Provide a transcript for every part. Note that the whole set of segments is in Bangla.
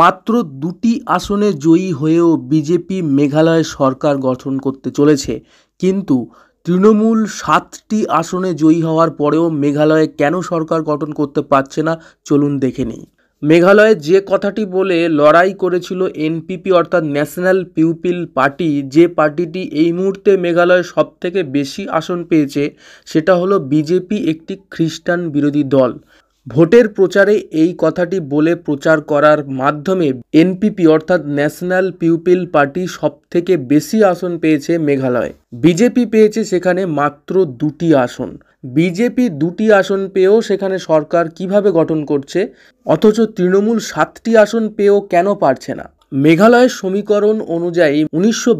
মাত্র দুটি আসনে জয়ী হয়েও বিজেপি মেঘালয় সরকার গঠন করতে চলেছে কিন্তু তৃণমূল সাতটি আসনে জয়ী হওয়ার পরেও মেঘালয়ে কেন সরকার গঠন করতে পারছে না চলুন দেখে নিই মেঘালয়ে যে কথাটি বলে লড়াই করেছিল এনপিপি অর্থাৎ ন্যাশনাল পিউপিল পার্টি যে পার্টিটি এই মুহূর্তে মেঘালয়ে সবথেকে বেশি আসন পেয়েছে সেটা হলো বিজেপি একটি খ্রিস্টান বিরোধী দল ভোটের প্রচারে এই কথাটি বলে প্রচার করার মাধ্যমে এনপিপি অর্থাৎ ন্যাশনাল পিউপিল পার্টি সবথেকে বেশি আসন পেয়েছে মেঘালয় বিজেপি পেয়েছে সেখানে মাত্র দুটি আসন বিজেপি দুটি আসন পেয়েও সেখানে সরকার কিভাবে গঠন করছে অথচ তৃণমূল সাতটি আসন পেয়েও কেন পারছে না মেঘালয়ের সমীকরণ অনুযায়ী উনিশশো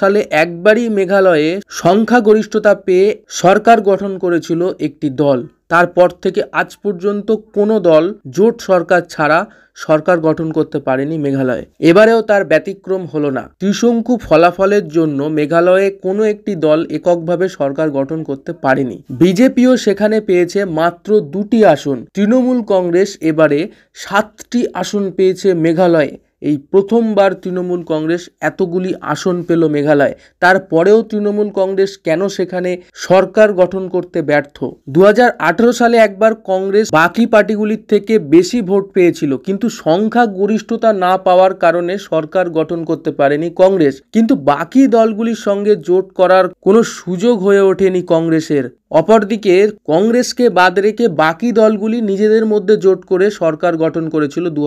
সালে একবারই মেঘালয়ে সংখ্যাগরিষ্ঠতা পেয়ে সরকার গঠন করেছিল একটি দল তারপর থেকে আজ পর্যন্ত কোনো দল জোট সরকার ছাড়া সরকার গঠন করতে পারেনি মেঘালয়ে এবারেও তার ব্যতিক্রম হলো না ত্রিশঙ্কু ফলাফলের জন্য মেঘালয়ে কোনো একটি দল এককভাবে সরকার গঠন করতে পারেনি বিজেপিও সেখানে পেয়েছে মাত্র দুটি আসন তৃণমূল কংগ্রেস এবারে সাতটি আসন পেয়েছে মেঘালয়ে এই প্রথমবার তৃণমূল কংগ্রেস এতগুলি আসন পেল মেঘালয় তারপরেও তৃণমূল কংগ্রেস কেন সেখানে সরকার গঠন করতে ব্যর্থ দু সালে একবার কংগ্রেস বাকি পার্টিগুলির থেকে বেশি ভোট পেয়েছিল কিন্তু সংখ্যা গরিষ্ঠতা না পাওয়ার কারণে সরকার গঠন করতে পারেনি কংগ্রেস কিন্তু বাকি দলগুলির সঙ্গে জোট করার কোনো সুযোগ হয়ে ওঠেনি কংগ্রেসের অপরদিকে কংগ্রেসকে বাদ রেখে বাকি দলগুলি নিজেদের মধ্যে জোট করে সরকার গঠন করেছিল দু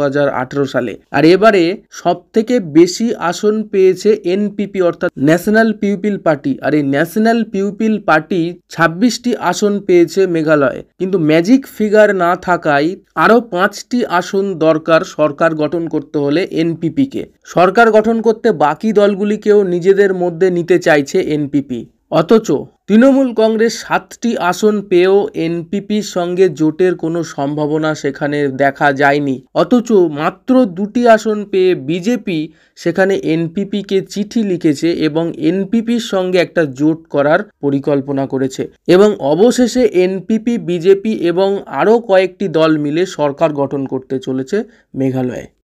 সালে আর এবারে সবথেকে বেশি আসন পেয়েছে এনপিপি অর্থাৎ ন্যাশনাল পিউপিল পার্টি আর এই ন্যাশনাল পিউপিল পার্টি ছাব্বিশটি আসন পেয়েছে মেঘালয়ে কিন্তু ম্যাজিক ফিগার না থাকায় আরও পাঁচটি আসন দরকার সরকার গঠন করতে হলে এনপিপিকে সরকার গঠন করতে বাকি দলগুলিকেও নিজেদের মধ্যে নিতে চাইছে এনপিপি অথচ তৃণমূল কংগ্রেস সাতটি আসন পেয়েও এনপিপির সঙ্গে জোটের কোনো সম্ভাবনা সেখানে দেখা যায়নি অথচ মাত্র দুটি আসন পেয়ে বিজেপি সেখানে এনপিপিকে চিঠি লিখেছে এবং এনপিপির সঙ্গে একটা জোট করার পরিকল্পনা করেছে এবং অবশেষে এনপিপি বিজেপি এবং আরও কয়েকটি দল মিলে সরকার গঠন করতে চলেছে মেঘালয়ে